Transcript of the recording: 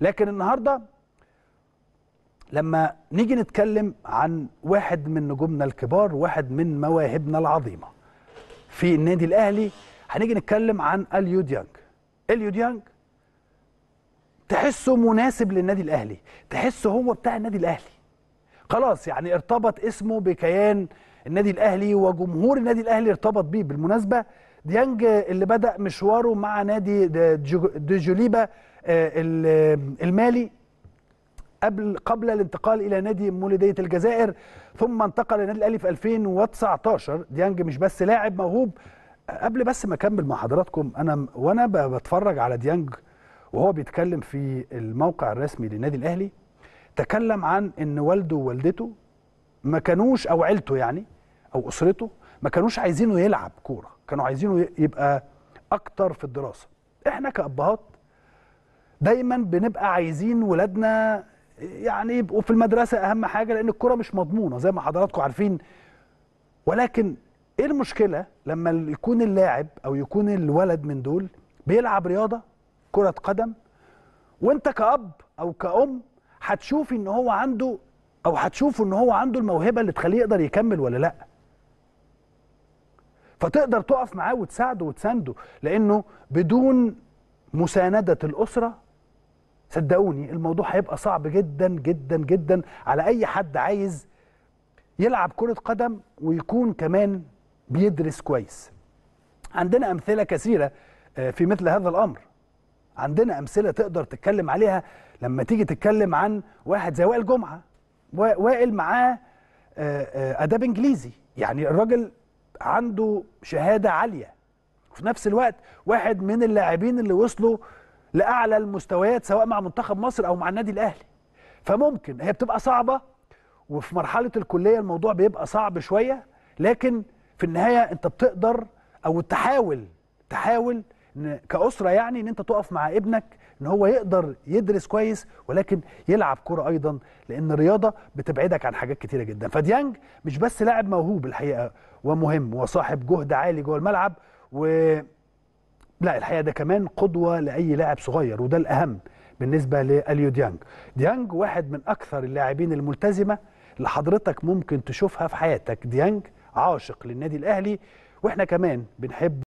لكن النهارده لما نيجي نتكلم عن واحد من نجومنا الكبار واحد من مواهبنا العظيمه في النادي الاهلي هنيجي نتكلم عن اليو ديانج اليو ديانج تحسه مناسب للنادي الاهلي تحسه هو بتاع النادي الاهلي خلاص يعني ارتبط اسمه بكيان النادي الاهلي وجمهور النادي الاهلي ارتبط بيه بالمناسبه ديانج اللي بدا مشواره مع نادي ديجوليبا آه، المالي قبل قبل الانتقال الى نادي مولوديه الجزائر ثم انتقل للنادي الاهلي في 2019 ديانج مش بس لاعب موهوب آه، قبل بس ما اكمل مع حضراتكم انا وانا بتفرج على ديانج وهو بيتكلم في الموقع الرسمي للنادي الاهلي تكلم عن ان والده ووالدته ما كانوش او عيلته يعني او اسرته ما كانوش عايزينه يلعب كوره كانوا عايزينه يبقى اكتر في الدراسه احنا كابهات دايما بنبقى عايزين ولادنا يعني يبقوا في المدرسه اهم حاجه لان الكوره مش مضمونه زي ما حضراتكم عارفين ولكن ايه المشكله لما يكون اللاعب او يكون الولد من دول بيلعب رياضه كره قدم وانت كاب او كأم هتشوفي ان هو عنده او هتشوفوا ان هو عنده الموهبه اللي تخليه يقدر يكمل ولا لا فتقدر تقف معاه وتساعده وتسانده لانه بدون مسانده الاسره صدقوني الموضوع هيبقى صعب جدا جدا جدا على اي حد عايز يلعب كره قدم ويكون كمان بيدرس كويس عندنا امثله كثيره آه، في مثل هذا الامر عندنا امثله تقدر تتكلم عليها لما تيجي تتكلم عن واحد زي وائل جمعه وائل معاه آه، آه، اداب انجليزي يعني الراجل عنده شهاده عاليه وفي نفس الوقت واحد من اللاعبين اللي وصلوا لاعلى المستويات سواء مع منتخب مصر او مع النادي الاهلي فممكن هي بتبقى صعبه وفي مرحله الكليه الموضوع بيبقى صعب شويه لكن في النهايه انت بتقدر او تحاول تحاول كاسره يعني ان انت تقف مع ابنك ان هو يقدر يدرس كويس ولكن يلعب كوره ايضا لان الرياضه بتبعدك عن حاجات كتيره جدا فديانج مش بس لاعب موهوب الحقيقه ومهم وصاحب جهد عالي جوه الملعب و لا الحقيقه ده كمان قدوه لاي لاعب صغير وده الاهم بالنسبه لاليو ديانج ديانج واحد من اكثر اللاعبين الملتزمه اللي حضرتك ممكن تشوفها في حياتك ديانج عاشق للنادي الاهلي واحنا كمان بنحب